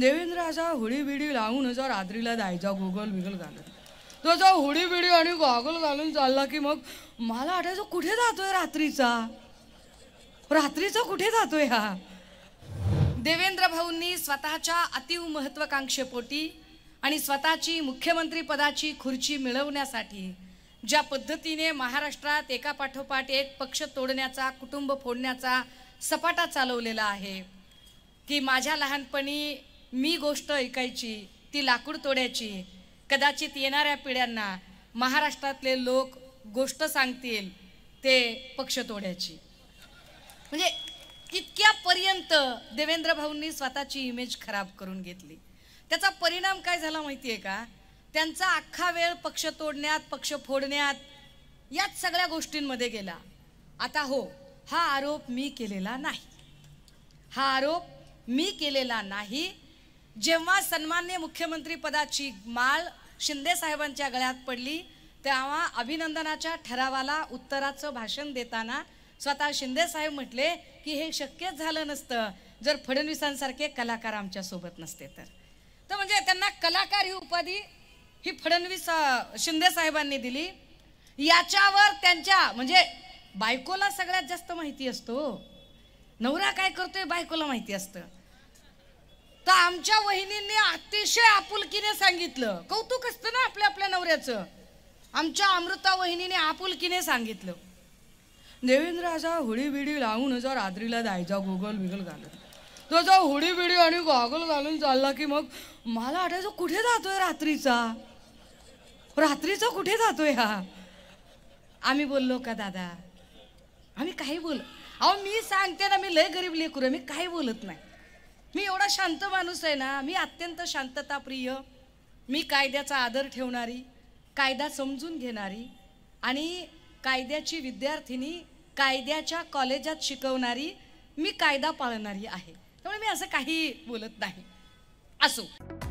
देवेंद्र असा होळी बिडी लावून जर रात्रीला जायचा गोगल बिगल घालून तो जो होळी बिडी आणि गॉगल घालून चालला की मग मला वाटायचं कुठे जातोय रात्रीचा रात्रीचा कुठे जातोय हा देवेंद्र भाऊंनी स्वतःच्या अतिव महत्वाकांक्षेपोटी आणि स्वतःची मुख्यमंत्री पदाची खुर्ची मिळवण्यासाठी ज्या पद्धतीने महाराष्ट्रात एका पाठोपाठ एक पक्ष तोडण्याचा कुटुंब फोडण्याचा सपाटा चालवलेला आहे की माझ्या लहानपणी मी गोष्ट ऐकायची ती लाकूड तोड्याची कदाचित येणाऱ्या पिढ्यांना महाराष्ट्रातले लोक गोष्ट सांगतील ते पक्ष तोड्याची म्हणजे इतक्यापर्यंत देवेंद्र भाऊंनी स्वतःची इमेज खराब करून घेतली त्याचा परिणाम काय झाला माहिती आहे का त्यांचा अख्खा वेळ पक्ष तोडण्यात पक्ष फोडण्यात याच सगळ्या गोष्टींमध्ये गेला आता हो हा आरोप मी केलेला नाही हा आरोप मी केलेला नाही जेव्हा सन्मान्य मुख्यमंत्री पदाची माळ शिंदे साहेबांच्या गळ्यात पडली तेव्हा अभिनंदनाच्या ठरावाला उत्तराचं भाषण देताना स्वतः शिंदे साहेब म्हटले की हे शक्यच झालं नसतं जर फडणवीसांसारखे कलाकार आमच्या सोबत नसते तर तर म्हणजे त्यांना कलाकार ही उपाधी ही फडणवीस शिंदे साहेबांनी दिली याच्यावर त्यांच्या म्हणजे बायकोला सगळ्यात जास्त माहिती असतो नवरा काय करतोय बायकोला माहिती असतं तर आमच्या वहिनींनी अतिशय आपुलकीने सांगितलं कौतुक असतं ना आपल्या आपल्या नवऱ्याचं आमच्या अमृता वहिनीने आपुलकीने सांगितलं देवेंद्र असा होळी बिडी लावून जो रात्रीला जायचा गोगल बिगल घालून तो जो होळी बिडी आणि गॉगल घालून चालला की मग मला वाटायचं कुठे जातोय रात्रीचा रात्रीचा कुठे जातोय हा आम्ही बोललो का दादा आम्ही काही बोल अहो मी सांगते ना मी लय गरीब लेकरू मी काही बोलत नाही मी एवढा शांत माणूस आहे ना मी अत्यंत शांतताप्रिय मी कायद्याचा आदर ठेवणारी कायदा समजून घेणारी आणि कायद्याची विद्यार्थिनी कायद्याच्या कॉलेजात शिकवणारी मी कायदा पाळणारी आहे त्यामुळे मी असं काही बोलत नाही असो